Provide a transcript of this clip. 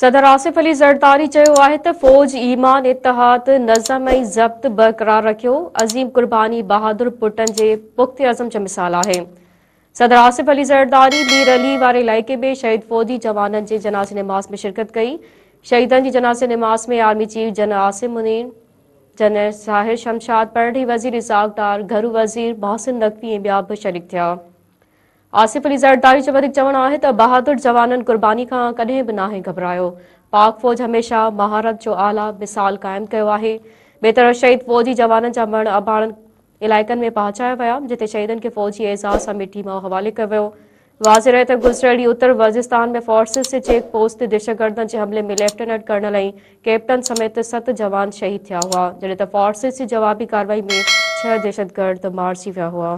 सदर आसिफ़ अली ज़रदारी चयो आहे त फ़ौज ईमान इतिहाद नज़म ऐं ज़ब्त बरक़रार रखियो अज़ीम क़ुर्बानी बहादुर पुटन जे अज़म जो मिसाल आहे सदर आसिफ़ अली ज़रदारी मीर अली वारे इलाइक़े में शहीद फ़ौजी जवाननि जे जनासी नमास में शिरकत कई शहीदनि जी जनासी नमाज़ में आर्मी चीफ जन आसिम मुनीन जन साहिर शमशाद पहिरढ़ी वज़ीर इज़ाक़ार घरू वज़ीर मोहसिन नक़वी ऐं ॿिया बि शरीक़ थिया आसिफ़ अली ज़रदारी जो वधीक चवणु आहे त बहादुर जवाननि क़ुर्बानी खां कड॒ बि नाहे घबरायो पाक फ़ौज हमेशह महारत जो आला मिसाल क़ाइमु कयो आहे ॿिए शहीद फ़ौजी जवाननि जा मण आबाड़नि इलाइक़नि में पहुचाया विया जिते शहीदनि खे फ़ौजी एज़ाज़ सां मिटी मां हवाले कयो वियो वाज़े रहे त गुज़रियल उत्तर वर्ज़िस्तान में फोर्सिस जे चेक पोस्ट ते दहशतगर्दनि जे हमले में लेफ्टिनेंट कर्नल ऐं कैप्टन समेत सत जवान शहीद थिया हुआ जॾहिं त फोर्सिस जी जवाबी कार्रवाई में छह दहशतगर्द मारिजी विया हुआ